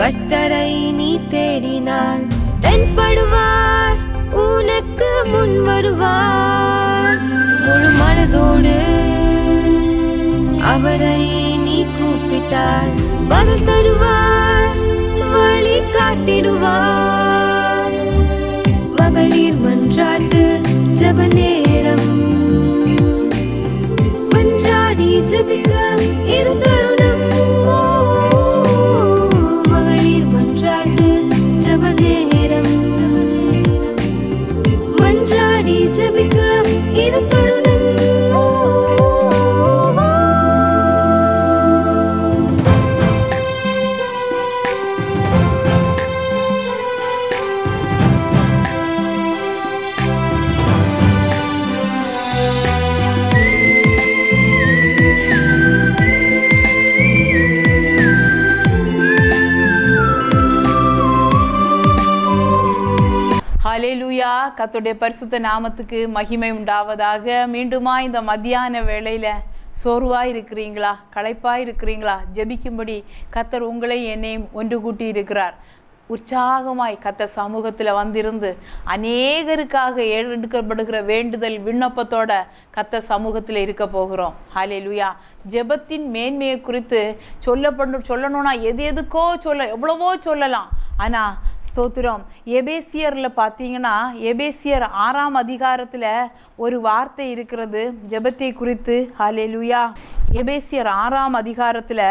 கர்த்தரை நீ தேடினால் தென்படுவார் உனக்கு முன் வருவார் முழு மனதோடு அவரை நீ கூப்பிட்டால் பதில் தருவார் வழி காட்டிடுவார் மகளிர் மன்றாட்டு ஜபனே கத்துடைய பரிசுத்த நாமத்துக்கு மகிமை உண்டாவதாக மீண்டுமா இந்த மத்தியான வேளையில் சோர்வாக இருக்கிறீங்களா களைப்பாக இருக்கிறீங்களா ஜெபிக்கும்படி கத்தர் உங்களை என்னையும் ஒன்று கூட்டி இருக்கிறார் உற்சாகமாய் கத்த சமூகத்தில் வந்திருந்து அநேகருக்காக எடுக்கப்படுகிற வேண்டுதல் விண்ணப்பத்தோட கத்த சமூகத்தில் இருக்க போகிறோம் ஹாலே லுயா ஜெபத்தின் மேன்மையை குறித்து சொல்லப்படும் சொல்லணும்னா எது எதுக்கோ சொல்ல எவ்வளவோ சொல்லலாம் ஆனால் ஸ்தோத்திரம் எபேசியரில் பார்த்தீங்கன்னா எபேசியர் ஆறாம் அதிகாரத்தில் ஒரு வார்த்தை இருக்கிறது ஜபத்தை குறித்து ஹாலே லுயா எபேசியர் ஆறாம் அதிகாரத்தில்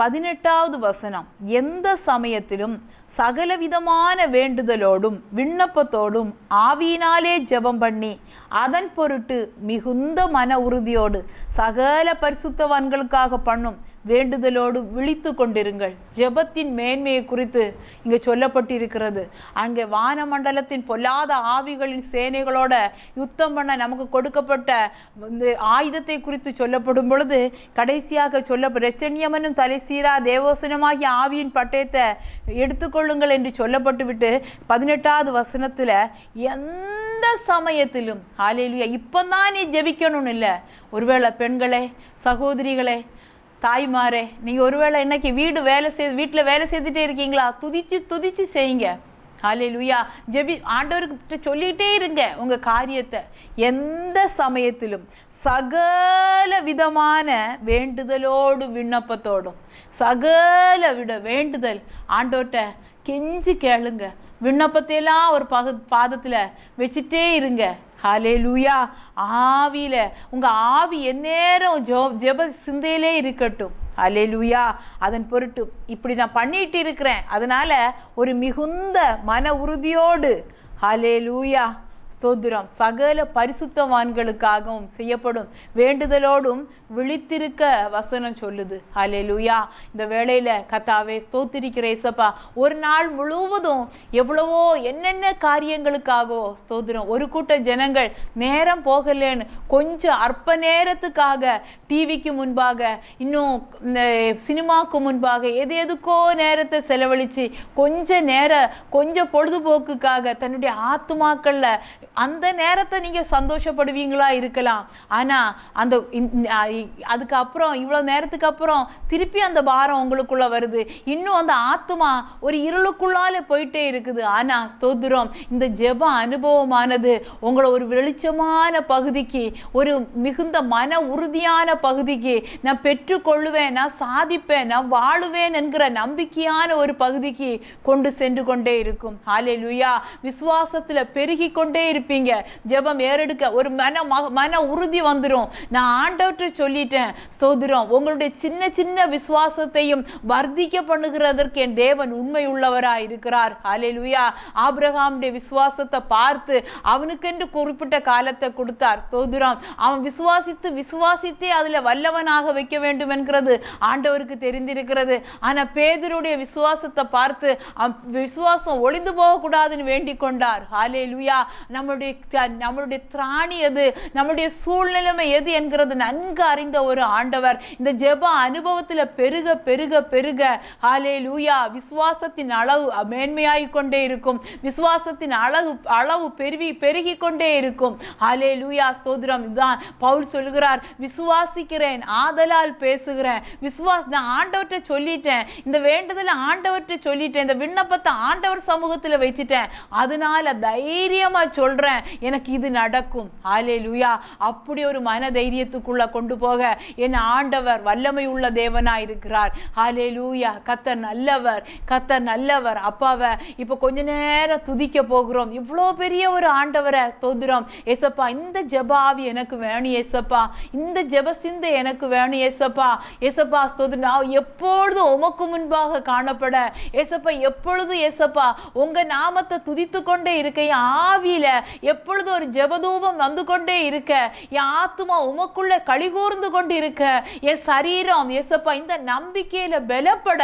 பதினெட்டாவது வசனம் எந்த சமயத்திலும் சகலவிதமான வேண்டுதலோடும் விண்ணப்பத்தோடும் ஆவியினாலே ஜெபம் பண்ணி அதன் பொருட்டு மிகுந்த மன உறுதியோடு சகல பரிசுத்தவான்களுக்காக பண்ணும் வேண்டுதலோடு விழித்து கொண்டிருங்கள் ஜெபத்தின் மேன்மையை குறித்து இங்கே சொல்லப்பட்டிருக்கிறது அங்கே வானமண்டலத்தின் பொல்லாத ஆவிகளின் சேனைகளோட யுத்தம் பண்ண நமக்கு கொடுக்கப்பட்ட இந்த ஆயுதத்தை குறித்து சொல்லப்படும் பொழுது கடைசியாக சொல்ல ரச்சனியமனும் தலைசீரா தேவோசனமாகிய ஆவியின் பட்டயத்தை எடுத்துக்கொள்ளுங்கள் என்று சொல்லப்பட்டுவிட்டு பதினெட்டாவது வசனத்தில் எந்த சமயத்திலும் ஆலேலியா இப்போ தான் நீ ஜெபிக்கணும்னு இல்லை ஒருவேளை பெண்களே சகோதரிகளே தாய்மாரே நீங்கள் ஒருவேளை இன்றைக்கி வீடு வேலை செய்து வீட்டில் வேலை செய்துட்டே இருக்கீங்களா துதிச்சு துதிச்சு செய்யுங்க ஹாலே லுயா ஜெபி ஆண்டவர்கிட்ட சொல்லிகிட்டே இருங்க உங்கள் காரியத்தை எந்த சமயத்திலும் சகல விதமான வேண்டுதலோடும் விண்ணப்பத்தோடும் சகல விட வேண்டுதல் ஆண்டோட்ட கெஞ்சி கேளுங்க விண்ணப்பத்தையெல்லாம் ஒரு பக பாதத்தில் வச்சுட்டே இருங்க ஹலே லூயா ஆவியில் உங்கள் ஆவி எந்நேரம் ஜோ ஜெப சிந்தையிலே இருக்கட்டும் ஹலே லூயா அதன் பொருட்டு இப்படி நான் பண்ணிட்டு இருக்கிறேன் அதனால் ஒரு மிகுந்த மன உறுதியோடு ஹலே லூயா ஸ்தோத்திரம் சகல பரிசுத்தவான்களுக்காகவும் செய்யப்படும் வேண்டுதலோடும் விழித்திருக்க வசனம் சொல்லுது அலே லூயா இந்த வேளையில் கத்தாவே ஸ்தோத்திரிக்கிற ஒரு நாள் முழுவதும் எவ்வளவோ என்னென்ன காரியங்களுக்காகவோ ஸ்தோத்திரம் ஒரு கூட்ட ஜனங்கள் நேரம் போகலேன்னு கொஞ்சம் அற்ப நேரத்துக்காக டிவிக்கு முன்பாக இன்னும் சினிமாவுக்கு முன்பாக எது எதுக்கோ நேரத்தை செலவழித்து கொஞ்சம் நேரம் கொஞ்சம் பொழுதுபோக்குக்காக தன்னுடைய ஆத்மாக்களில் அந்த நேரத்தை நீங்கள் சந்தோஷப்படுவீங்களா இருக்கலாம் ஆனால் அந்த அதுக்கப்புறம் இவ்வளோ நேரத்துக்கு அப்புறம் திருப்பி அந்த பாரம் உங்களுக்குள்ளே வருது இன்னும் அந்த ஆத்மா ஒரு இருளுக்குள்ளால போயிட்டே இருக்குது ஆனால் ஸ்தோத்திரம் இந்த ஜெப அனுபவமானது உங்களை ஒரு வெளிச்சமான பகுதிக்கு ஒரு மிகுந்த மன உறுதியான பகுதிக்கு நான் பெற்றுக்கொள்ளுவேன் நான் சாதிப்பேன் நான் வாழுவேன் என்கிற நம்பிக்கையான ஒரு பகுதிக்கு கொண்டு சென்று கொண்டே இருக்கும் ஹாலே லுயா விசுவாசத்தில் பெருகி கொண்டே இருப்பேன் இருப்பீங்க ஜெபம் ஏறெடுக்க ஒரு மன மன உறுதி வந்துடும் நான் ஆண்டவற்றை சொல்லிட்டேன் சோதரம் உங்களுடைய சின்ன சின்ன விசுவாசத்தையும் வர்த்திக்க பண்ணுகிறதற்கு என் தேவன் உண்மை உள்ளவராக இருக்கிறார் அலையிலுயா ஆப்ரஹாமுடைய விசுவாசத்தை பார்த்து அவனுக்கென்று குறிப்பிட்ட காலத்தை கொடுத்தார் சோதரம் அவன் விசுவாசித்து விசுவாசித்தே அதில் வல்லவனாக வைக்க வேண்டும் என்கிறது ஆண்டவருக்கு தெரிந்திருக்கிறது ஆனால் பேதருடைய விசுவாசத்தை பார்த்து விசுவாசம் ஒளிந்து போகக்கூடாதுன்னு வேண்டிக் கொண்டார் ஹாலே லுயா நம்ம நம்மளுடைய நம்மளுடைய திராணி எது நம்மளுடைய சூழ்நிலைமை எது என்கிறது நன்கு அறிந்த ஒரு ஆண்டவர் இந்த ஜெப அனுபவத்தில் பெருக பெருக பெருக ஹாலே லூயா விசுவாசத்தின் அளவு மேன்மையாகி இருக்கும் விசுவாசத்தின் அளவு அளவு பெருவி பெருகி கொண்டே இருக்கும் ஹாலே லூயா ஸ்தோதிரம் இதுதான் பவுல் சொல்கிறார் விசுவாசிக்கிறேன் ஆதலால் பேசுகிறேன் விசுவாஸ் நான் ஆண்டவர்கிட்ட சொல்லிட்டேன் இந்த வேண்டுதலை ஆண்டவர்கிட்ட சொல்லிட்டேன் இந்த விண்ணப்பத்தை ஆண்டவர் சமூகத்தில் வச்சுட்டேன் அதனால தைரியமாக சொல்கிறேன் சொல்கிறேன் எனக்கு இது நடக்கும் ஆலே லுயா அப்படி ஒரு மன தைரியத்துக்குள்ளே கொண்டு போக என் ஆண்டவர் வல்லமை உள்ள தேவனா இருக்கிறார் ஆலே லூயா கத்தர் நல்லவர் கத்த நல்லவர் அப்பாவை இப்போ கொஞ்ச நேரம் துதிக்க போகிறோம் இவ்வளோ பெரிய ஒரு ஆண்டவரை ஸ்தோதிரம் ஏசப்பா இந்த ஜபாவி எனக்கு வேணும் ஏசப்பா இந்த ஜப சிந்தை எனக்கு வேணும் ஏசப்பா ஏசப்பா ஸ்தோதிரம் நான் எப்பொழுதும் உமக்கு முன்பாக காணப்பட ஏசப்பா எப்பொழுதும் ஏசப்பா உங்கள் நாமத்தை துதித்து கொண்டே இருக்கையும் ஆவியில் எப்பொழுது ஒரு ஜெபதூபம் வந்து கொண்டே இருக்க என் ஆத்மா உமக்குள்ள கழிகூர்ந்து கொண்டு இருக்க என் சரீரம் எசப்பா இந்த நம்பிக்கையில் பலப்பட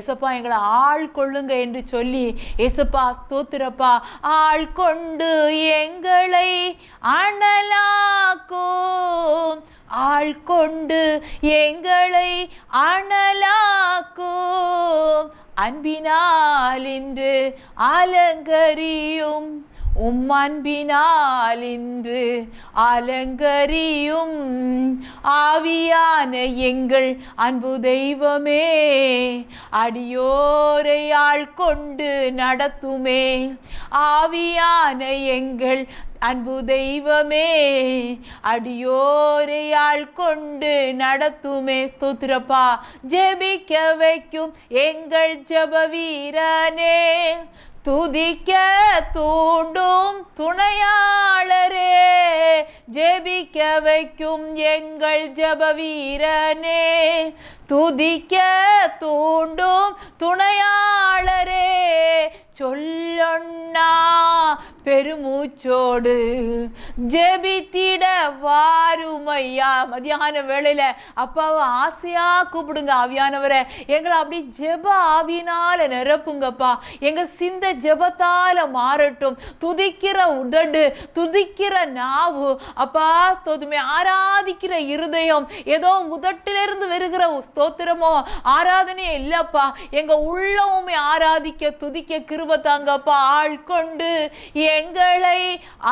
எசப்பா எங்களை ஆள் கொள்ளுங்க என்று சொல்லி எசப்பா ஸ்தோத்திரப்பா ஆள் கொண்டு எங்களை அனலாக்கும் ஆள் கொண்டு எங்களை அனலாக்கும் அன்பினால் இன்று அலங்கரியும் உம்மன்பினால் இன்று அலங்கரியும் ஆவியான எங்கள் அன்பு தெய்வமே அடியோரை ஆள் கொண்டு நடத்துமே ஆவியான எங்கள் அன்பு தெய்வமே அடியோரையாள் கொண்டு நடத்துமே ஸ்தோத்திரப்பா ஜெபிக்க வைக்கும் எங்கள் ஜப வீரனே துதிக்க தூண்டும் துணையாளரே ஜெபிக்க வைக்கும் எங்கள் ஜபவீரனே துதிக்க தூண்டும் துணையாளரே சொல்லொண்ணா பெருமூச்சோடு ஜெபித்திட வாருமையா மதியான வேளையில் அப்பாவை ஆசையாக கூப்பிடுங்க ஆவியானவரை எங்களை அப்படி ஜெப ஆவினால் நிரப்புங்கப்பா எங்கள் சிந்த ஜெபத்தால் மாறட்டும் துதிக்கிற உதடு துதிக்கிற நாவு அப்பா ஸ்தோதுமே ஆராதிக்கிற இருதயம் ஏதோ முதட்டிலிருந்து வருகிற ஸ்தோத்திரமோ ஆராதனையே இல்லைப்பா எங்கள் உள்ளவுமே ஆராதிக்க துதிக்க கிருவ தங்க பால் கொண்டு எங்களை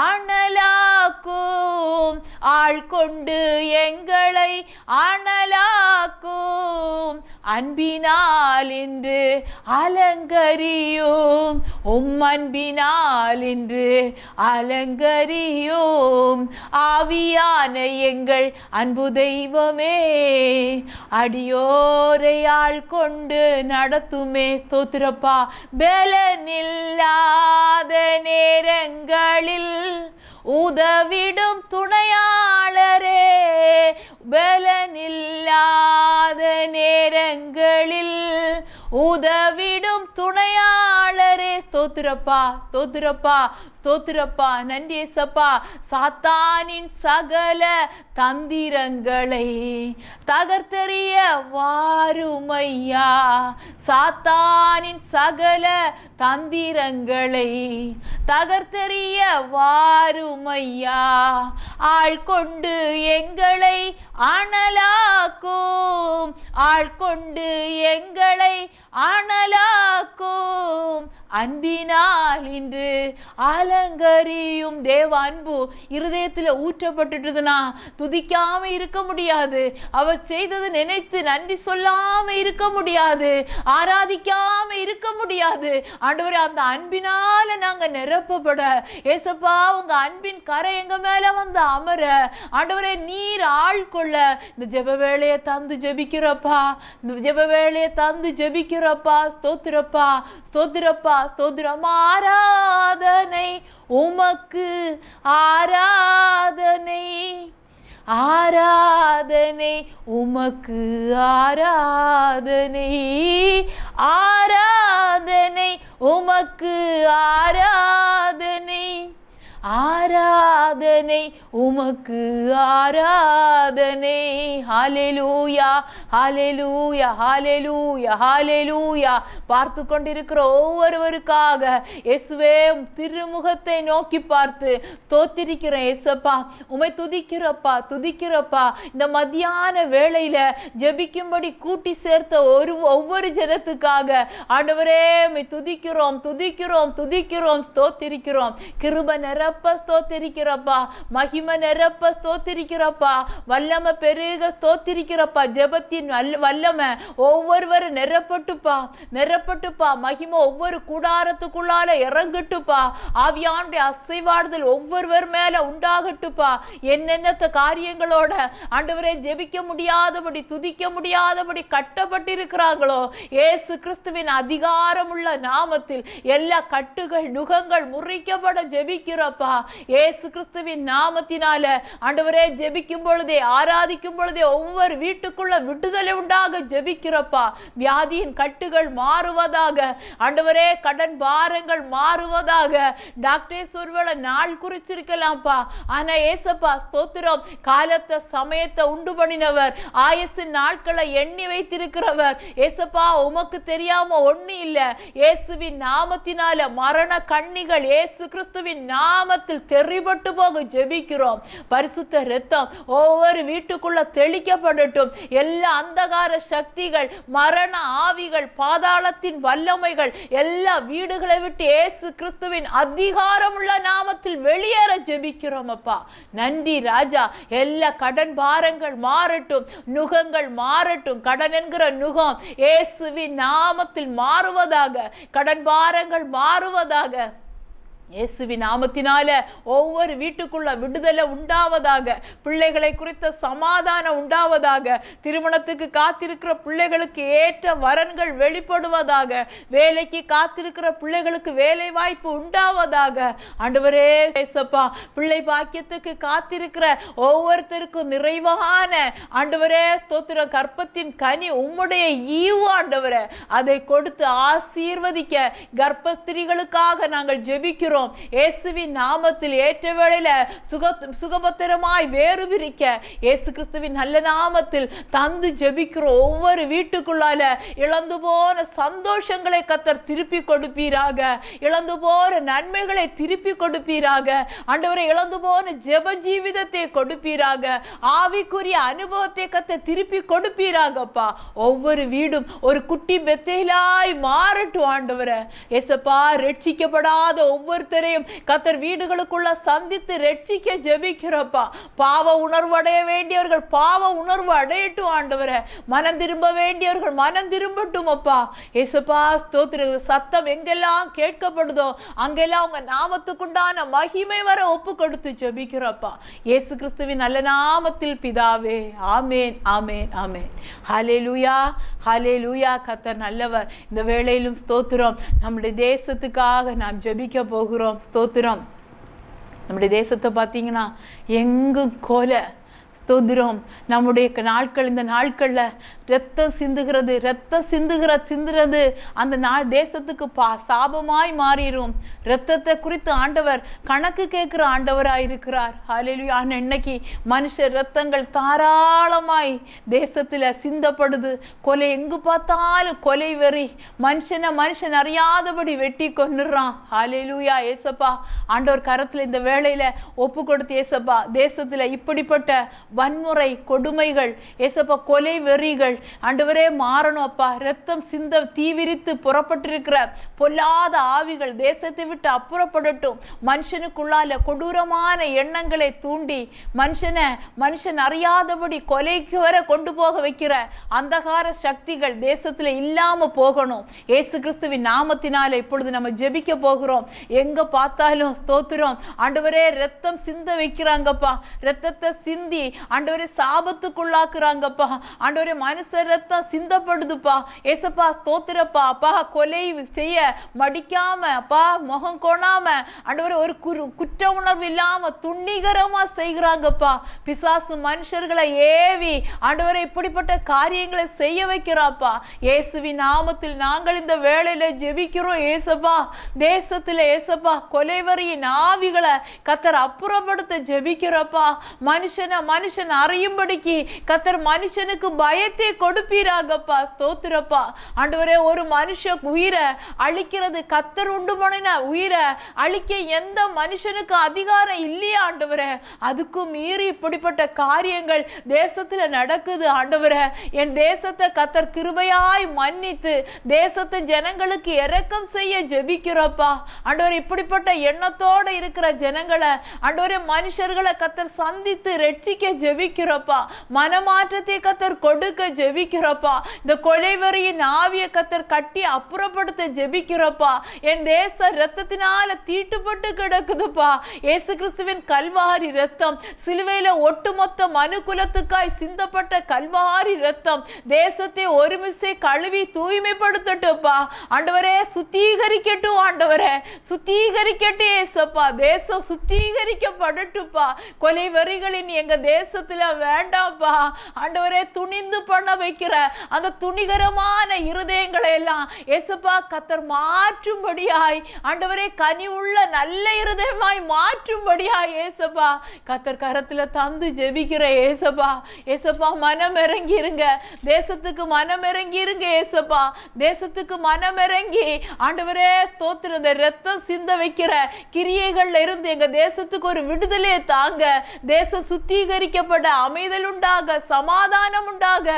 அனலாக்கும் ஆள் கொண்டு எங்களை அனலாக்கும் அன்பினால் இன்று அலங்கரியும் உம் அன்பினால் இன்று அலங்கரியும் ஆவியான எங்கள் அன்பு தெய்வமே அடியோரையால் கொண்டு நடத்துமே ஸ்தோத்திரப்பா பேலன் நில்லாத நேரங்களில் உதவிடும் துணையாளரே பலனில்லாத நேரங்களில் உதவிடும் துணையாளரே ஸ்தோத்திரப்பா ஸ்தோத்திரப்பா ஸ்தோத்திரப்பா நன்றி ஏசப்பா சாத்தானின் சகல தந்திரங்களை தகர்த்தறிய வாருமையா சாத்தானின் சகல தந்திரங்களை தகர்த்தறிய வாருமையா ஆள் கொண்டு எங்களை அனலாக்கும் ஆள் கொண்டு எங்களை അണലാക്കും அன்பினால் இன்று அலங்கரியும் தேவ அன்பு இருதயத்தில் ஊற்றப்பட்டுட்டுதுனா துதிக்காம இருக்க முடியாது அவர் செய்தது நினைத்து நன்றி சொல்லாம இருக்க முடியாது ஆராதிக்காம இருக்க முடியாது ஆண்டவர் அந்த அன்பினால நாங்க நிரப்பப்பட ஏசப்பா உங்க அன்பின் கரை எங்க மேல வந்து அமர ஆண்டவரை நீர் கொள்ள இந்த ஜெப வேலையை தந்து ஜெபிக்கிறப்பா இந்த ஜெப வேலையை தந்து ஜெபிக்கிறப்பா ஸ்தோத்திரப்பா ஸ்தோத்திரப்பா ஸ்தோத்திரம் ஆராதனை உமக்கு ஆராதனை ஆராதனை உமக்கு ஆராதனை ஆராதனை உமக்கு ஆரா ஆராதனை உமக்கு ஆராதனை ஹாலெலூயா ஹாலெலூயா ஹாலெலூயா ஹாலெலூயா பார்த்து கொண்டிருக்கிற ஒவ்வொருவருக்காக எஸ்வே திருமுகத்தை நோக்கி பார்த்து ஸ்தோத்திரிக்கிற எஸ்அப்பா உமை துதிக்கிறப்பா துதிக்கிறப்பா இந்த மத்தியான வேளையில் ஜபிக்கும்படி கூட்டி சேர்த்த ஒரு ஒவ்வொரு ஜனத்துக்காக ஆண்டவரே துதிக்கிறோம் துதிக்கிறோம் துதிக்கிறோம் ஸ்தோத்திரிக்கிறோம் கிருப நிற நிரப்ப ஸ்தோத்திரிக்கிறப்பா மகிமை நிரப்ப ஸ்தோத்திரிக்கிறப்பா வல்லமை பெருக ஸ்தோத்திரிக்கிறப்பா ஜெபத்தின் வல்லமை ஒவ்வொருவரும் நிரப்பட்டுப்பா நிரப்பட்டுப்பா மகிமை ஒவ்வொரு கூடாரத்துக்குள்ளால இறங்கட்டுப்பா ஆவியானுடைய அசைவாடுதல் ஒவ்வொருவர் மேல உண்டாகட்டுப்பா என்னென்ன காரியங்களோட ஆண்டவரை ஜெபிக்க முடியாதபடி துதிக்க முடியாதபடி கட்டப்பட்டிருக்கிறாங்களோ ஏசு கிறிஸ்துவின் அதிகாரமுள்ள நாமத்தில் எல்லா கட்டுகள் நுகங்கள் முறிக்கப்பட ஜெபிக்கிறோம் அப்பா ஏசு கிறிஸ்துவின் நாமத்தினால ஆண்டவரே ஜெபிக்கும் பொழுதே ஆராதிக்கும் பொழுதே ஒவ்வொரு வீட்டுக்குள்ள விடுதலை உண்டாக ஜெபிக்கிறப்பா வியாதியின் கட்டுகள் மாறுவதாக ஆண்டவரே கடன் பாரங்கள் மாறுவதாக டாக்டரே ஒருவேளை நாள் குறிச்சிருக்கலாம்ப்பா ஆனா ஏசப்பா ஸ்தோத்திரம் காலத்தை சமயத்தை உண்டு பண்ணினவர் ஆயசின் நாட்களை எண்ணி வைத்திருக்கிறவர் ஏசப்பா உமக்கு தெரியாம ஒண்ணு இல்லை இயேசுவின் நாமத்தினால மரண கண்ணிகள் ஏசு கிறிஸ்துவின் நாம நாமத்தில் தெரிபட்டு போக ஜெபிக்கிறோம் பரிசுத்த ரத்தம் ஒவ்வொரு வீட்டுக்குள்ள தெளிக்கப்படட்டும் எல்லா அந்தகார சக்திகள் மரண ஆவிகள் பாதாளத்தின் வல்லமைகள் எல்லா வீடுகளை விட்டு ஏசு கிறிஸ்துவின் அதிகாரம் உள்ள நாமத்தில் வெளியேற ஜெபிக்கிறோம் அப்பா நன்றி ராஜா எல்லா கடன் பாரங்கள் மாறட்டும் நுகங்கள் மாறட்டும் கடன் என்கிற நுகம் ஏசுவின் நாமத்தில் மாறுவதாக கடன் பாரங்கள் மாறுவதாக இயேசுவி நாமத்தினால ஒவ்வொரு வீட்டுக்குள்ள விடுதலை உண்டாவதாக பிள்ளைகளை குறித்த சமாதானம் உண்டாவதாக திருமணத்துக்கு காத்திருக்கிற பிள்ளைகளுக்கு ஏற்ற வரன்கள் வெளிப்படுவதாக வேலைக்கு காத்திருக்கிற பிள்ளைகளுக்கு வேலை வாய்ப்பு உண்டாவதாக ஆண்டவரே சேசப்பா பிள்ளை பாக்கியத்துக்கு காத்திருக்கிற ஒவ்வொருத்தருக்கும் நிறைவான ஆண்டவரே ஸ்தோத்திர கற்பத்தின் கனி உம்முடைய ஈவு ஆண்டவரை அதை கொடுத்து ஆசீர்வதிக்க கர்ப்பஸ்திரிகளுக்காக நாங்கள் ஜெபிக்கிறோம் செபிக்கிறோம் இயேசுவின் நாமத்தில் ஏற்ற வேளையில் சுக சுகபத்திரமாய் வேறு பிரிக்க இயேசு கிறிஸ்துவின் நல்ல நாமத்தில் தந்து ஜெபிக்கிற ஒவ்வொரு வீட்டுக்குள்ளால இழந்து போன சந்தோஷங்களை கத்தர் திருப்பி கொடுப்பீராக இழந்து போன நன்மைகளை திருப்பி கொடுப்பீராக ஆண்டவரை இழந்து போன ஜெப ஜீவிதத்தை கொடுப்பீராக ஆவிக்குரிய அனுபவத்தை கத்த திருப்பி கொடுப்பீராகப்பா ஒவ்வொரு வீடும் ஒரு குட்டி பெத்தையிலாய் மாறட்டும் ஆண்டவரை எசப்பா ரட்சிக்கப்படாத ஒவ்வொரு கர்த்தரையும் கத்தர் வீடுகளுக்குள்ள சந்தித்து ரட்சிக்க ஜெபிக்கிறப்பா பாவ உணர்வு அடைய வேண்டியவர்கள் பாவ உணர்வு அடையட்டும் ஆண்டவர மனம் திரும்ப வேண்டியவர்கள் மனம் திரும்பட்டும் அப்பா ஏசப்பா ஸ்தோத்திர சத்தம் எங்கெல்லாம் கேட்கப்படுதோ அங்கெல்லாம் உங்க நாமத்துக்குண்டான மகிமை வர ஒப்பு கொடுத்து ஜெபிக்கிறப்பா ஏசு கிறிஸ்துவின் நல்ல நாமத்தில் பிதாவே ஆமேன் ஆமேன் ஆமேன் ஹலே லூயா ஹலே லூயா கத்தர் நல்லவர் இந்த வேளையிலும் ஸ்தோத்திரம் நம்முடைய தேசத்துக்காக நாம் ஜெபிக்க போகிறோம் ஸ்தோத்திரம் ஸ்தோத்திரம் நம்முடைய தேசத்தை பார்த்தீங்கன்னா எங்கும் கொலை ஸ்தோத்திரம் நம்முடைய நாட்கள் இந்த நாட்களில் ரத்தம் சிந்துகிறது ரத்தம் சிந்துகிற சிந்துகிறது அந்த நாள் தேசத்துக்கு பா சாபமாய் மாறிடும் ரத்தத்தை குறித்து ஆண்டவர் கணக்கு கேட்குற ஆண்டவராக இருக்கிறார் ஆனால் இன்னைக்கு மனுஷ ரத்தங்கள் தாராளமாய் தேசத்தில் சிந்தப்படுது கொலை எங்கு பார்த்தாலும் கொலை வெறி மனுஷனை மனுஷன் அறியாதபடி வெட்டி கொண்டுடுறான் ஹாலேலூயா ஏசப்பா ஆண்டவர் கரத்தில் இந்த வேலையில் ஒப்பு கொடுத்து ஏசப்பா தேசத்தில் இப்படிப்பட்ட வன்முறை கொடுமைகள் ஏசப்பா கொலை வெறிகள் ஆண்டவரே மாறணும் அப்பா ரத்தம் சிந்த தீவிரித்து புறப்பட்டிருக்கிற பொல்லாத ஆவிகள் தேசத்தை விட்டு அப்புறப்படட்டும் மனுஷனுக்குள்ளால கொடூரமான எண்ணங்களை தூண்டி மனுஷனை மனுஷன் அறியாதபடி கொலைக்கு வர கொண்டு போக வைக்கிற அந்தகார சக்திகள் தேசத்தில் இல்லாமல் போகணும் ஏசு கிறிஸ்துவின் நாமத்தினால இப்பொழுது நம்ம ஜெபிக்க போகிறோம் எங்க பார்த்தாலும் ஸ்தோத்திரம் ஆண்டவரே ரத்தம் சிந்த வைக்கிறாங்கப்பா ரத்தத்தை சிந்தி ஆண்டவரே சாபத்துக்குள்ளாக்குறாங்கப்பா ஆண்டவரே மனுஷ ரத்தம் சிந்தப்படுதுப்பா ஏசப்பா ஸ்தோத்திரப்பா அப்பா கொலை செய்ய மடிக்காம அப்பா முகம் கொணாம ஆண்டவரே ஒரு குரு குற்ற உணர்வு இல்லாம துணிகரமா செய்கிறாங்கப்பா பிசாசு மனுஷர்களை ஏவி ஆண்டவரை இப்படிப்பட்ட காரியங்களை செய்ய வைக்கிறாப்பா இயேசுவி நாமத்தில் நாங்கள் இந்த வேலையில ஜெபிக்கிறோம் ஏசப்பா தேசத்தில் ஏசப்பா கொலைவரியின் ஆவிகளை கத்தர் அப்புறப்படுத்த ஜெபிக்கிறப்பா மனுஷனை மனுஷன் அறியும்படிக்கு கத்தர் மனுஷனுக்கு பயத்தை கொடுப்பீராகப்பா ஸ்தோத்திரப்பா ஆண்டவரே ஒரு மனுஷ உயிரை அழிக்கிறது கத்தர் உண்டு போனா உயிரை அழிக்க எந்த மனுஷனுக்கு அதிகாரம் இல்லையா ஆண்டவரே அதுக்கும் மீறி இப்படிப்பட்ட காரியங்கள் தேசத்தில் நடக்குது ஆண்டவரே என் தேசத்தை கத்தர் கிருபையாய் மன்னித்து தேசத்து ஜனங்களுக்கு இறக்கம் செய்ய ஜெபிக்கிறப்பா ஆண்டவர் இப்படிப்பட்ட எண்ணத்தோடு இருக்கிற ஜனங்களை ஆண்டவரே மனுஷர்களை கத்தர் சந்தித்து ரட்சிக்க அழிக்க ஜெபிக்கிறப்பா மனமாற்றத்தை கத்தர் கொடுக்க ஜெபிக்கிறப்பா இந்த கொலைவரியின் ஆவிய கத்தர் கட்டி அப்புறப்படுத்த ஜெபிக்கிறப்பா என் தேச ரத்தத்தினால தீட்டுப்பட்டு கிடக்குதுப்பா ஏசு கிறிஸ்துவின் கல்வாரி ரத்தம் சிலுவையில ஒட்டுமொத்த மனு குலத்துக்காய் சிந்தப்பட்ட கல்வாரி ரத்தம் தேசத்தை ஒருமிசை கழுவி தூய்மைப்படுத்தட்டும்ப்பா ஆண்டவரே சுத்திகரிக்கட்டும் ஆண்டவரே சுத்திகரிக்கட்டும் ஏசப்பா தேசம் சுத்திகரிக்கப்படட்டும்ப்பா கொலை வரிகளின் எங்க தேச தேசத்தில் வேண்டாம்ப்பா ஆண்டவரே துணிந்து பண்ண வைக்கிற அந்த துணிகரமான இருதயங்களை எல்லாம் எசப்பா கத்தர் மாற்றும்படியாய் ஆண்டவரே உள்ள நல்ல இருதயமாய் மாற்றும்படியாய் ஏசப்பா கத்தர் கரத்தில் தந்து ஜெபிக்கிற ஏசப்பா ஏசப்பா மனம் இறங்கிருங்க தேசத்துக்கு மனம் இறங்கிருங்க ஏசப்பா தேசத்துக்கு மனம் இறங்கி ஆண்டவரே ஸ்தோத்திர ரத்தம் சிந்த வைக்கிற கிரியைகள்ல இருந்து எங்க தேசத்துக்கு ஒரு விடுதலையை தாங்க தேசம் சுத்திகரிக்க கண்டுபிடிக்கப்பட அமைதல் உண்டாக சமாதானம் உண்டாக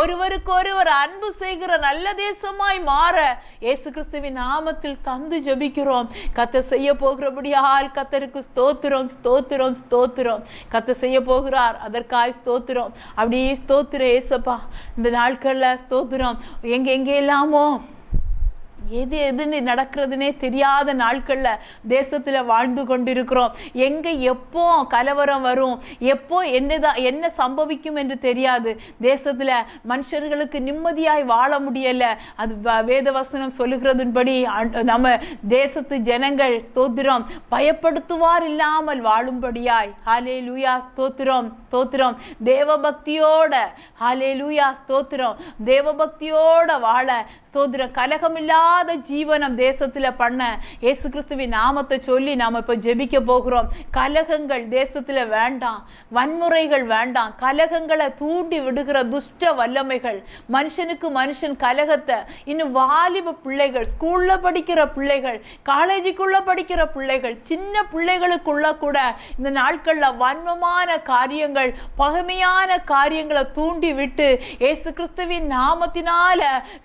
ஒருவருக்கு ஒருவர் அன்பு செய்கிற நல்ல தேசமாய் மாற இயேசு கிறிஸ்துவின் நாமத்தில் தந்து ஜபிக்கிறோம் கத்த செய்ய போகிறபடியால் கத்தருக்கு ஸ்தோத்திரம் ஸ்தோத்திரம் ஸ்தோத்திரம் கத்த செய்ய போகிறார் அதற்காய் ஸ்தோத்திரம் அப்படியே ஸ்தோத்திரம் ஏசப்பா இந்த நாட்களில் ஸ்தோத்திரம் எங்கே எங்கே எல்லாமோ எது எதுன்னு நடக்கிறதுனே தெரியாத நாட்களில் தேசத்தில் வாழ்ந்து கொண்டிருக்கிறோம் எங்கே எப்போ கலவரம் வரும் எப்போ என்னதான் என்ன சம்பவிக்கும் என்று தெரியாது தேசத்தில் மனுஷர்களுக்கு நிம்மதியாய் வாழ முடியலை அது வேதவசனம் சொல்லுகிறதுபடி நம்ம தேசத்து ஜனங்கள் ஸ்தோத்திரம் பயப்படுத்துவார் இல்லாமல் வாழும்படியாய் ஹாலே லூயா ஸ்தோத்திரம் ஸ்தோத்திரம் தேவபக்தியோட ஹாலே லூயா ஸ்தோத்திரம் தேவபக்தியோட வாழ ஸ்தோத்திரம் கலகமில்லாத இல்லாத ஜீவனம் தேசத்தில் பண்ண ஏசு கிறிஸ்துவின் நாமத்தை சொல்லி நாம் இப்போ ஜெபிக்க போகிறோம் கலகங்கள் தேசத்தில் வேண்டாம் வன்முறைகள் வேண்டாம் கலகங்களை தூண்டி விடுகிற துஷ்ட வல்லமைகள் மனுஷனுக்கு மனுஷன் கலகத்தை இன்னும் வாலிப பிள்ளைகள் ஸ்கூலில் படிக்கிற பிள்ளைகள் காலேஜுக்குள்ளே படிக்கிற பிள்ளைகள் சின்ன பிள்ளைகளுக்குள்ள கூட இந்த நாட்களில் வன்மமான காரியங்கள் பகுமையான காரியங்களை தூண்டி விட்டு ஏசு கிறிஸ்துவின் நாமத்தினால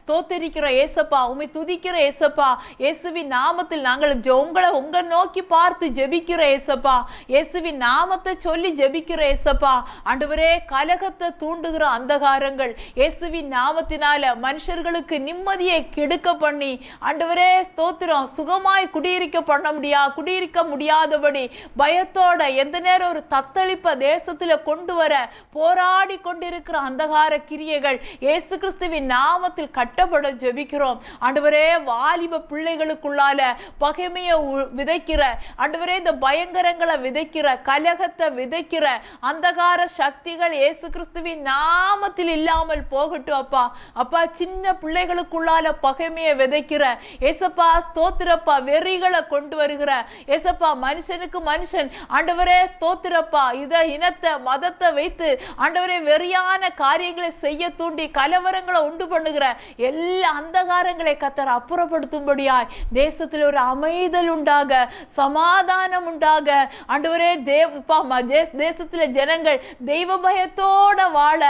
ஸ்தோத்தரிக்கிற ஏசப்பா உண்மை துதிக்க துதிக்கிறோம் ஏசப்பா இயேசுவின் நாமத்தில் நாங்கள் உங்களை உங்களை நோக்கி பார்த்து ஜெபிக்கிறோம் ஏசப்பா இயேசுவின் நாமத்தை சொல்லி ஜெபிக்கிற ஏசப்பா ஆண்டவரே கலகத்தை தூண்டுகிற அந்தகாரங்கள் இயேசுவின் நாமத்தினால மனுஷர்களுக்கு நிம்மதியை கெடுக்க பண்ணி ஆண்டவரே ஸ்தோத்திரம் சுகமாய் குடியிருக்க பண்ண முடியா குடியிருக்க முடியாதபடி பயத்தோட எந்த நேரம் ஒரு தத்தளிப்ப தேசத்தில் கொண்டு வர போராடி கொண்டிருக்கிற அந்தகார கிரியைகள் இயேசு கிறிஸ்துவின் நாமத்தில் கட்டப்பட ஜெபிக்கிறோம் ஆண்டவரே வாலிப பிள்ளைகளுக்குள்ளால பகைமையை விதைக்கிற ஆண்டவரே இந்த பயங்கரங்களை விதைக்கிற கலகத்தை விதைக்கிற அந்தகார சக்திகள் இயேசு கிறிஸ்துவின் நாமத்தில் இல்லாமல் போகட்டும் அப்பா அப்பா சின்ன பிள்ளைகளுக்குள்ளால பகைமையை விதைக்கிற ஏசப்பா ஸ்தோத்திரப்பா வெறிகளை கொண்டு வருகிற ஏசப்பா மனுஷனுக்கு மனுஷன் ஆண்டவரே ஸ்தோத்திரப்பா இத இனத்தை மதத்தை வைத்து ஆண்டவரே வெறியான காரியங்களை செய்ய தூண்டி கலவரங்களை உண்டு பண்ணுகிற எல்லா அந்தகாரங்களை கத்தர் அப்புறப்படுத்தும்படியாய் தேசத்தில் ஒரு அமைதல் உண்டாக சமாதானம் உண்டாக ஆண்டவரே தேவப்பா தேசத்தில் ஜனங்கள் தெய்வ பயத்தோட வாழ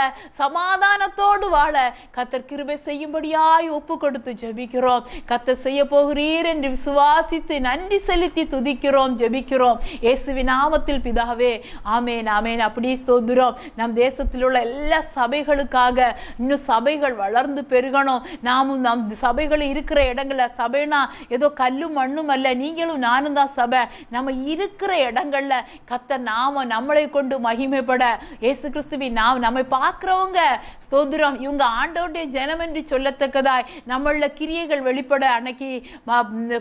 சமாதானத்தோடு வாழ கத்தர் கிருபை செய்யும்படியாய் ஒப்பு கொடுத்து ஜெபிக்கிறோம் கத்தர் செய்ய போகிறீர் என்று விசுவாசித்து நன்றி செலுத்தி துதிக்கிறோம் ஜெபிக்கிறோம் இயேசுவி நாமத்தில் பிதாவே ஆமேன் ஆமேன் அப்படி ஸ்தோதுரம் நம் தேசத்தில் உள்ள எல்லா சபைகளுக்காக இன்னும் சபைகள் வளர்ந்து பெருகணும் நாமும் நம் சபைகள் இருக்கிற இருக்கிற இடங்களில் சபைனா ஏதோ கல்லும் மண்ணும் அல்ல நீங்களும் நானும் தான் சபை நம்ம இருக்கிற இடங்களில் கத்த நாம நம்மளை கொண்டு மகிமைப்பட ஏசு கிறிஸ்துவி நாம் நம்மை பார்க்குறவங்க ஸ்தோத்திரம் இவங்க ஆண்டவருடைய ஜனம் என்று சொல்லத்தக்கதாய் நம்மள கிரியைகள் வெளிப்பட அன்னைக்கு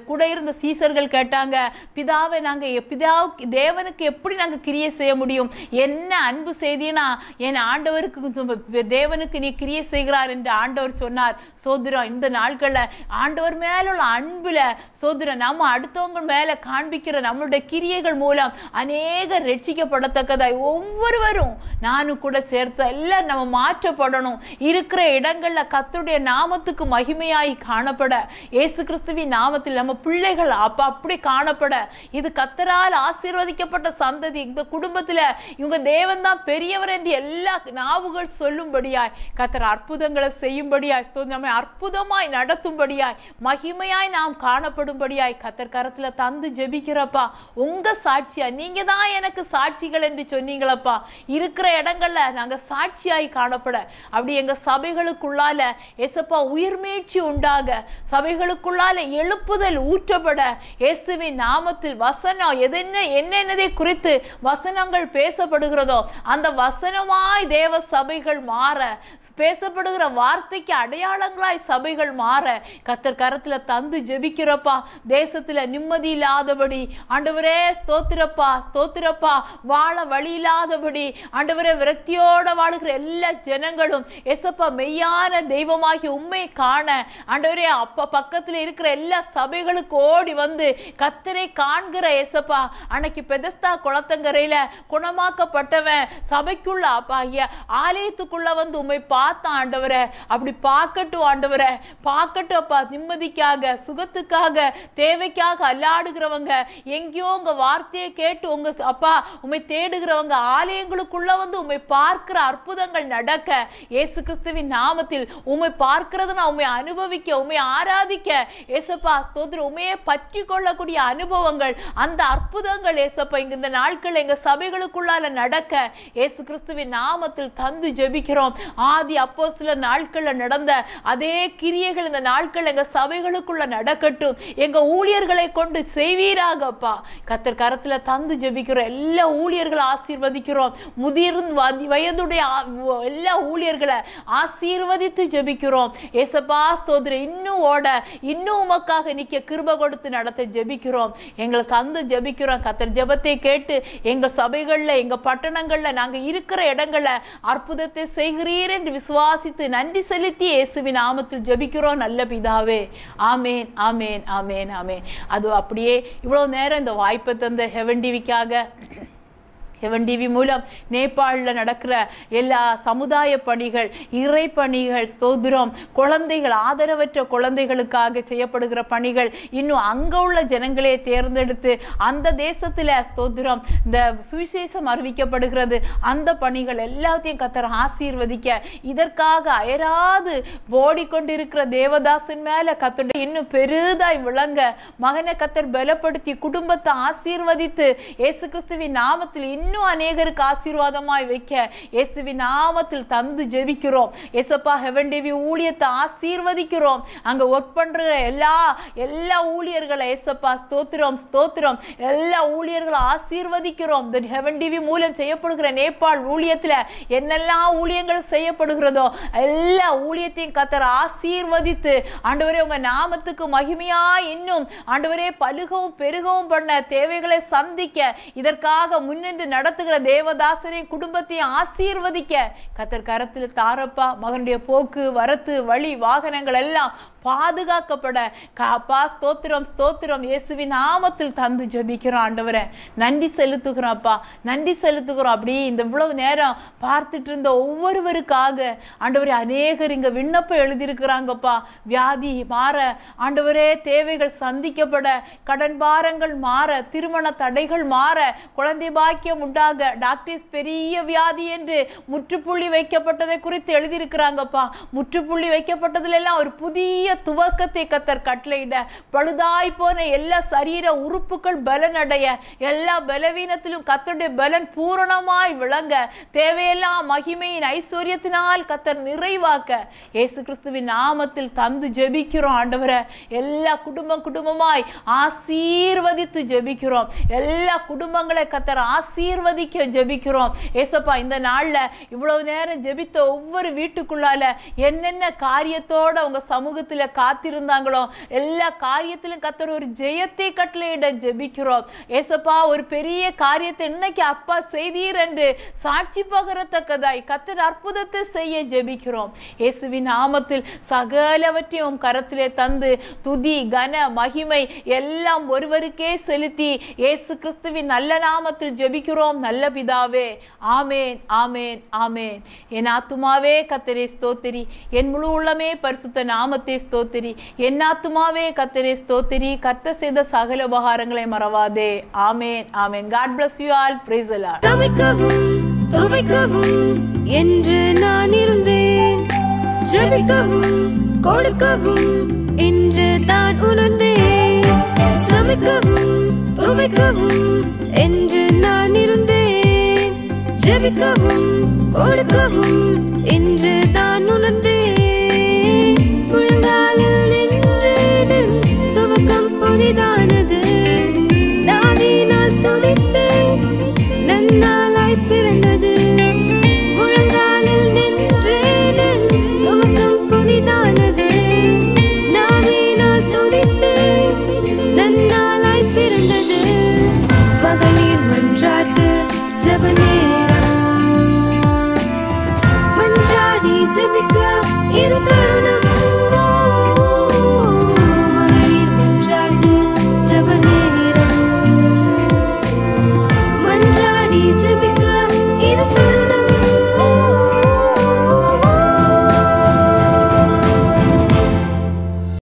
கூட இருந்த சீசர்கள் கேட்டாங்க பிதாவை நாங்கள் பிதாவுக்கு தேவனுக்கு எப்படி நாங்கள் கிரியை செய்ய முடியும் என்ன அன்பு செய்தினா என் ஆண்டவருக்கு தேவனுக்கு நீ கிரியை செய்கிறார் என்று ஆண்டவர் சொன்னார் சோதிரம் இந்த நாட்களில் ஆண்டவர் மேலுள்ள அன்பில் சோதர நம்ம அடுத்தவங்க மேலே காண்பிக்கிற நம்மளுடைய கிரியைகள் மூலம் அநேக ரட்சிக்கப்படத்தக்கதாய் ஒவ்வொருவரும் நானும் கூட சேர்த்து எல்லாம் நம்ம மாற்றப்படணும் இருக்கிற இடங்களில் கத்துடைய நாமத்துக்கு மகிமையாய் காணப்பட இயேசு கிறிஸ்துவின் நாமத்தில் நம்ம பிள்ளைகள் அப்போ அப்படி காணப்பட இது கத்தரால் ஆசீர்வதிக்கப்பட்ட சந்ததி இந்த குடும்பத்தில் இவங்க தேவன்தான் பெரியவர் என்று எல்லா நாவுகள் சொல்லும்படியாய் கத்தர் அற்புதங்களை செய்யும்படியாய் நம்மை அற்புதமாய் நடத்தும்படியாய் மகிமையாய் நாம் காணப்படும்படியாய் கத்தர் தந்து ஜெபிக்கிறப்பா உங்கள் சாட்சியாய் நீங்கள் தான் எனக்கு சாட்சிகள் என்று சொன்னீங்களப்பா இருக்கிற இடங்களில் நாங்கள் சாட்சியாய் காணப்பட அப்படி எங்கள் சபைகளுக்குள்ளால எசப்பா உயிர்மீழ்ச்சி உண்டாக சபைகளுக்குள்ளால எழுப்புதல் ஊற்றப்பட இயேசுவின் நாமத்தில் வசனம் எதென்ன என்னென்னதை குறித்து வசனங்கள் பேசப்படுகிறதோ அந்த வசனமாய் தேவ சபைகள் மாற பேசப்படுகிற வார்த்தைக்கு அடையாளங்களாய் சபைகள் மாற கத்த கத்தர் கரத்தில் தந்து ஜெபிக்கிறப்பா தேசத்தில் நிம்மதி இல்லாதபடி ஆண்டவரே ஸ்தோத்திரப்பா ஸ்தோத்திரப்பா வாழ வழி இல்லாதபடி ஆண்டவரே விரக்தியோட வாழுகிற எல்லா ஜனங்களும் எசப்பா மெய்யான தெய்வமாகி உண்மை காண ஆண்டவரே அப்பா பக்கத்தில் இருக்கிற எல்லா சபைகளுக்கு ஓடி வந்து கத்தரை காண்கிற எசப்பா அன்னைக்கு பெதஸ்தா குளத்தங்கரையில் குணமாக்கப்பட்டவன் சபைக்குள்ள அப்பாகிய ஆலயத்துக்குள்ள வந்து உண்மை பார்த்தான் ஆண்டவரை அப்படி பார்க்கட்டும் ஆண்டவரை பார்க்கட்டும் அப்பா நிம்மதிக்காக சுகத்துக்காக தேவைக்காக அல்லாடுகிறவங்க எங்கேயோ உங்கள் வார்த்தையை கேட்டு உங்கள் அப்பா உண்மை தேடுகிறவங்க ஆலயங்களுக்குள்ளே வந்து உண்மை பார்க்கிற அற்புதங்கள் நடக்க இயேசு கிறிஸ்துவின் நாமத்தில் உண்மை பார்க்கிறது நான் உண்மை அனுபவிக்க உண்மை ஆராதிக்க ஏசப்பா ஸ்தோத்திர உண்மையை பற்றி கொள்ளக்கூடிய அனுபவங்கள் அந்த அற்புதங்கள் ஏசப்பா இங்க இந்த நாட்கள் எங்கள் சபைகளுக்குள்ளால நடக்க ஏசு கிறிஸ்துவின் நாமத்தில் தந்து ஜெபிக்கிறோம் ஆதி அப்போ சில நாட்களில் நடந்த அதே கிரியைகள் இந்த நாட்கள் எங்கள் சபைகளுக்குள்ள நடக்கட்டும் எங்க ஊழியர்களை கொண்டு செய்வீராகப்பா கத்தர் கரத்துல தந்து ஜெபிக்கிறோம் எல்லா ஊழியர்களை ஆசீர்வதிக்கிறோம் முதிர் வயதுடைய எல்லா ஊழியர்களை ஆசீர்வதித்து ஜெபிக்கிறோம் ஏசப்பா ஸ்தோதிர இன்னும் ஓட இன்னும் உமக்காக நிற்க கிருப கொடுத்து நடத்த ஜெபிக்கிறோம் எங்களை தந்து ஜெபிக்கிறோம் கத்தர் ஜெபத்தை கேட்டு எங்கள் சபைகளில் எங்க பட்டணங்கள்ல நாங்க இருக்கிற இடங்களில் அற்புதத்தை செய்கிறீர் என்று விசுவாசித்து நன்றி செலுத்தி இயேசுவின் நாமத்தில் ஜெபிக்கிறோம் நல்ல பிதாவே பிதாவே ஆமேன் ஆமேன் ஆமேன் ஆமேன் அது அப்படியே இவ்வளோ நேரம் இந்த வாய்ப்பை தந்த ஹெவன் டிவிக்காக ஹெவன் டிவி மூலம் நேபாளில் நடக்கிற எல்லா சமுதாய பணிகள் இறை பணிகள் ஸ்தோதிரம் குழந்தைகள் ஆதரவற்ற குழந்தைகளுக்காக செய்யப்படுகிற பணிகள் இன்னும் அங்கே உள்ள ஜனங்களே தேர்ந்தெடுத்து அந்த தேசத்தில் ஸ்தோதிரம் இந்த சுவிசேஷம் அறிவிக்கப்படுகிறது அந்த பணிகள் எல்லாத்தையும் கத்தர் ஆசீர்வதிக்க இதற்காக அயராது ஓடிக்கொண்டிருக்கிற தேவதாசன் மேலே கத்துடைய இன்னும் பெரிதாய் விளங்க மகனை கத்தர் பலப்படுத்தி குடும்பத்தை ஆசீர்வதித்து இயேசு கிறிஸ்துவின் நாமத்தில் இன்னும் இன்னும் அநேகருக்கு ஆசீர்வாதமாய் வைக்க இயேசுவின் நாமத்தில் தந்து ஜெபிக்கிறோம் எசப்பா ஹெவன் டேவி ஊழியத்தை ஆசீர்வதிக்கிறோம் அங்கே ஒர்க் பண்ணுற எல்லா எல்லா ஊழியர்களை ஏசப்பா ஸ்தோத்திரம் ஸ்தோத்திரம் எல்லா ஊழியர்களை ஆசீர்வதிக்கிறோம் இந்த ஹெவன் டிவி மூலம் செய்யப்படுகிற நேபாள் ஊழியத்தில் என்னெல்லாம் ஊழியங்கள் செய்யப்படுகிறதோ எல்லா ஊழியத்தையும் கத்தர் ஆசீர்வதித்து ஆண்டவரே உங்கள் நாமத்துக்கு மகிமையாக இன்னும் ஆண்டவரே பழுகவும் பெருகவும் பண்ண தேவைகளை சந்திக்க இதற்காக முன்னின்று நடத்துகிற தேவதாசனை குடும்பத்தை ஆசீர்வதிக்க கத்தர் கரத்தில் தாரப்பா மகனுடைய போக்கு வரத்து வழி வாகனங்கள் எல்லாம் பாதுகாக்கப்பட காப்பா ஸ்தோத்திரம் ஸ்தோத்திரம் இயேசுவின் நாமத்தில் தந்து ஜபிக்கிறோம் ஆண்டவரை நன்றி செலுத்துகிறோம் நன்றி செலுத்துகிறோம் அப்படி இந்த இவ்வளவு நேரம் பார்த்துட்டு இருந்த ஒவ்வொருவருக்காக ஆண்டவரை அநேகர் இங்கே விண்ணப்பம் எழுதியிருக்கிறாங்கப்பா வியாதி மாற ஆண்டவரே தேவைகள் சந்திக்கப்பட கடன் பாரங்கள் மாற திருமண தடைகள் மாற குழந்தை பாக்கியம் உண்டாக டாக்டர்ஸ் பெரிய வியாதி என்று முற்றுப்புள்ளி வைக்கப்பட்டதை குறித்து எழுதியிருக்கிறாங்கப்பா முற்றுப்புள்ளி வைக்கப்பட்டதுல எல்லாம் ஒரு புதிய துவக்கத்தை கத்தர் கட்டளையிட பழுதாய் போன எல்லா சரீர உறுப்புகள் அடைய எல்லா பலவீனத்திலும் கத்தருடைய பலன் பூரணமாய் விளங்க தேவையெல்லாம் மகிமையின் ஐஸ்வர்யத்தினால் கத்தர் நிறைவாக்க இயேசு கிறிஸ்துவின் நாமத்தில் தந்து ஜெபிக்கிறோம் ஆண்டவரை எல்லா குடும்பம் குடும்பமாய் ஆசீர்வதித்து ஜெபிக்கிறோம் எல்லா குடும்பங்களை கத்தர் ஆசீர்வதிக்க ஜெபிக்கிறோம் ஏசப்பா இந்த நாளில் இவ்வளவு நேரம் ஜெபித்த ஒவ்வொரு வீட்டுக்குள்ளால என்னென்ன காரியத்தோடு அவங்க சமூகத்தில் காத்திருந்தாங்களோ எல்லா காரியத்திலும் கர்த்தர் ஒரு ஜெயத்தை கட்டளையிட ஜெபிக்கிறோம் ஏசப்பா ஒரு பெரிய காரியத்தை இன்னைக்கு அப்பா செய்தீர் என்று சாட்சி பகரத்தக்கதாய் கத்தர் அற்புதத்தை செய்ய ஜெபிக்கிறோம் இயேசுவின் நாமத்தில் சகலவற்றையும் கரத்திலே தந்து துதி கன மகிமை எல்லாம் ஒருவருக்கே செலுத்தி இயேசு கிறிஸ்துவின் நல்ல நாமத்தில் ஜெபிக்கிறோம் நல்ல பிதாவே ஆமேன் ஆமேன் ஆமேன் என் ஆத்துமாவே கத்தரே ஸ்தோத்திரி என் முழு உள்ளமே பரிசுத்த நாமத்தை ஸ்தோத்திரி என் ஆத்துமாவே கத்தரே ஸ்தோத்திரி கத்த செய்த சகல உபகாரங்களை மறவாதே ஆமேன் ஆமேன் God bless you all praise என்று நான் இருந்தேன் ஜபிக்கவும் கொடுக்கவும் என்று தான் உணர்ந்தேன் சமைக்கவும் துவைக்கவும் என்று நான் இருந்தேன் ஜபிக்கவும் கொடுக்கவும் என்று